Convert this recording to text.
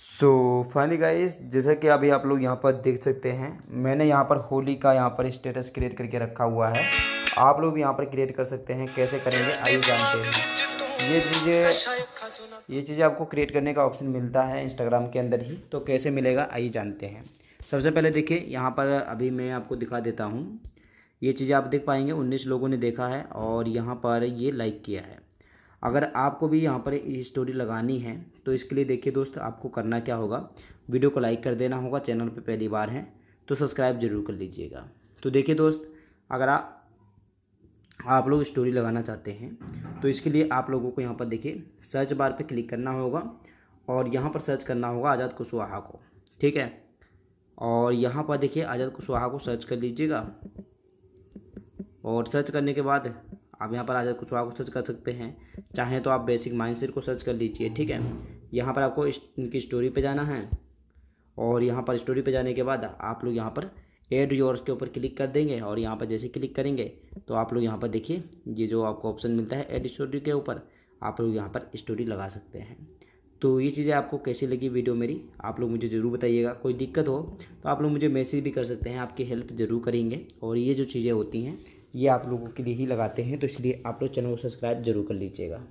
so finally guys जैसा कि अभी आप लोग यहाँ पर देख सकते हैं मैंने यहाँ पर होली का यहाँ पर स्टेटस क्रिएट करके रखा हुआ है आप लोग भी यहाँ पर क्रिएट कर सकते हैं कैसे करेंगे आइए जानते हैं ये चीज़ें ये चीज़ें आपको क्रिएट करने का ऑप्शन मिलता है इंस्टाग्राम के अंदर ही तो कैसे मिलेगा आइए जानते हैं सबसे पहले देखिए यहाँ पर अभी मैं आपको दिखा देता हूँ ये चीज़ें आप देख पाएंगे उन्नीस लोगों ने देखा है और यहाँ पर ये लाइक किया है अगर आपको भी यहाँ पर स्टोरी लगानी है तो इसके लिए देखिए दोस्त आपको करना क्या होगा वीडियो को लाइक कर देना होगा चैनल पर पहली बार हैं तो सब्सक्राइब जरूर कर लीजिएगा तो देखिए दोस्त अगर आ, आप लोग स्टोरी लगाना चाहते हैं तो इसके लिए आप लोगों को यहाँ पर देखिए सर्च बार पर क्लिक करना होगा और यहाँ पर सर्च करना होगा आज़ाद कुशवाहा को ठीक है और यहाँ पर देखिए आज़ाद कुशवाहा को सर्च कर लीजिएगा और सर्च करने के बाद आप यहाँ पर आ जाए कुछ और सर्च कर सकते हैं चाहें तो आप बेसिक माइंड को सर्च कर लीजिए ठीक है यहाँ पर आपको इनकी स्टोरी पे जाना है और यहाँ पर स्टोरी पे जाने के बाद आप लोग यहाँ पर एड योर्स के ऊपर क्लिक कर देंगे और यहाँ पर जैसे क्लिक करेंगे तो आप लोग यहाँ पर देखिए ये जो आपको ऑप्शन मिलता है एड स्टोरी के ऊपर आप लोग यहाँ पर स्टोरी लगा सकते हैं तो ये चीज़ें आपको कैसी लगी वीडियो मेरी आप लोग मुझे ज़रूर बताइएगा कोई दिक्कत हो तो आप लोग मुझे मैसेज भी कर सकते हैं आपकी हेल्प ज़रूर करेंगे और ये जो चीज़ें होती हैं ये आप लोगों के लिए ही लगाते हैं तो इसलिए आप लोग चैनल को सब्सक्राइब जरूर कर लीजिएगा